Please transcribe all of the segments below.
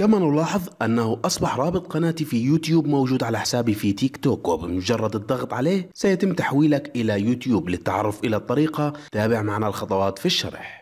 كما نلاحظ أنه أصبح رابط قناتي في يوتيوب موجود على حسابي في تيك توك وبمجرد الضغط عليه سيتم تحويلك إلى يوتيوب للتعرف إلى الطريقة تابع معنا الخطوات في الشرح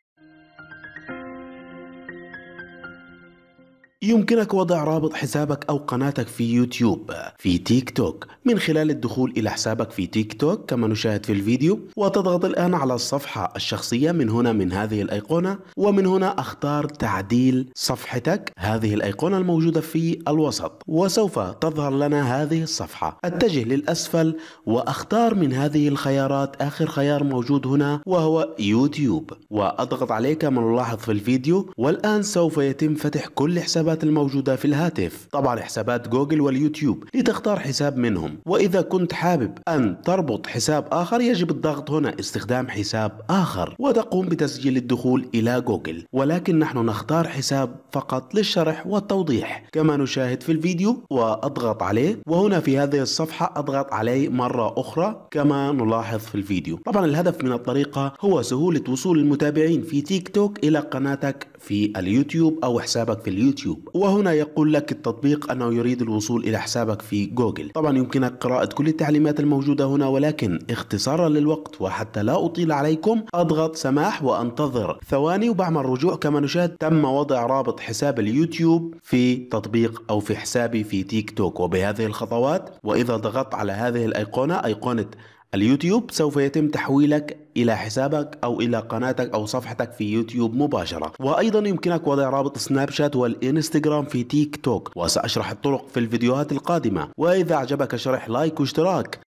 يمكنك وضع رابط حسابك أو قناتك في يوتيوب في تيك توك من خلال الدخول إلى حسابك في تيك توك كما نشاهد في الفيديو وتضغط الآن على الصفحة الشخصية من هنا من هذه الأيقونة ومن هنا أختار تعديل صفحتك هذه الأيقونة الموجودة في الوسط وسوف تظهر لنا هذه الصفحة أتجه للأسفل وأختار من هذه الخيارات آخر خيار موجود هنا وهو يوتيوب وأضغط عليه كما نلاحظ في الفيديو والآن سوف يتم فتح كل حسابات الحسابات الموجودة في الهاتف طبعا حسابات جوجل واليوتيوب لتختار حساب منهم وإذا كنت حابب أن تربط حساب آخر يجب الضغط هنا استخدام حساب آخر وتقوم بتسجيل الدخول إلى جوجل ولكن نحن نختار حساب فقط للشرح والتوضيح كما نشاهد في الفيديو وأضغط عليه وهنا في هذه الصفحة أضغط عليه مرة أخرى كما نلاحظ في الفيديو طبعا الهدف من الطريقة هو سهولة وصول المتابعين في تيك توك إلى قناتك في اليوتيوب أو حسابك في اليوتيوب وهنا يقول لك التطبيق أنه يريد الوصول إلى حسابك في جوجل طبعا يمكنك قراءة كل التعليمات الموجودة هنا ولكن اختصارا للوقت وحتى لا أطيل عليكم أضغط سماح وأنتظر ثواني وبعمل رجوع كما نشاهد تم وضع رابط حساب اليوتيوب في تطبيق أو في حسابي في تيك توك وبهذه الخطوات وإذا ضغطت على هذه الأيقونة أيقونة اليوتيوب سوف يتم تحويلك إلى حسابك أو إلى قناتك أو صفحتك في يوتيوب مباشرة وأيضا يمكنك وضع رابط سناب شات والإنستغرام في تيك توك وسأشرح الطرق في الفيديوهات القادمة وإذا أعجبك شرح لايك واشتراك